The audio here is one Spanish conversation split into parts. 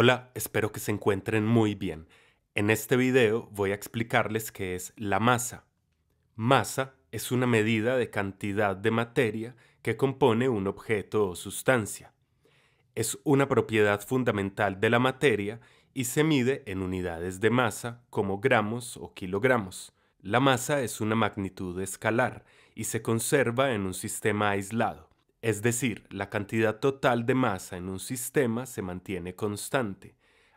Hola, espero que se encuentren muy bien. En este video voy a explicarles qué es la masa. Masa es una medida de cantidad de materia que compone un objeto o sustancia. Es una propiedad fundamental de la materia y se mide en unidades de masa como gramos o kilogramos. La masa es una magnitud escalar y se conserva en un sistema aislado. Es decir, la cantidad total de masa en un sistema se mantiene constante,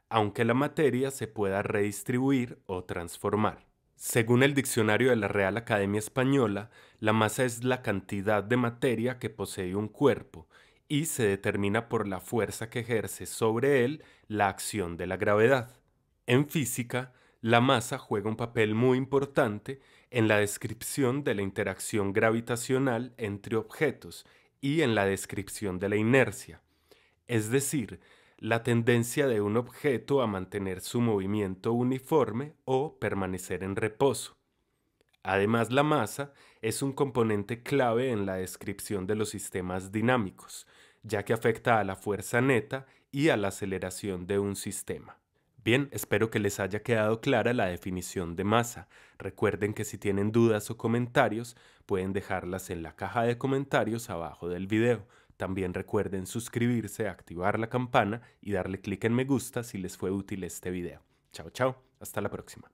aunque la materia se pueda redistribuir o transformar. Según el diccionario de la Real Academia Española, la masa es la cantidad de materia que posee un cuerpo y se determina por la fuerza que ejerce sobre él la acción de la gravedad. En física, la masa juega un papel muy importante en la descripción de la interacción gravitacional entre objetos y en la descripción de la inercia, es decir, la tendencia de un objeto a mantener su movimiento uniforme o permanecer en reposo. Además, la masa es un componente clave en la descripción de los sistemas dinámicos, ya que afecta a la fuerza neta y a la aceleración de un sistema. Bien, espero que les haya quedado clara la definición de masa. Recuerden que si tienen dudas o comentarios, pueden dejarlas en la caja de comentarios abajo del video. También recuerden suscribirse, activar la campana y darle clic en me gusta si les fue útil este video. Chao, chao. Hasta la próxima.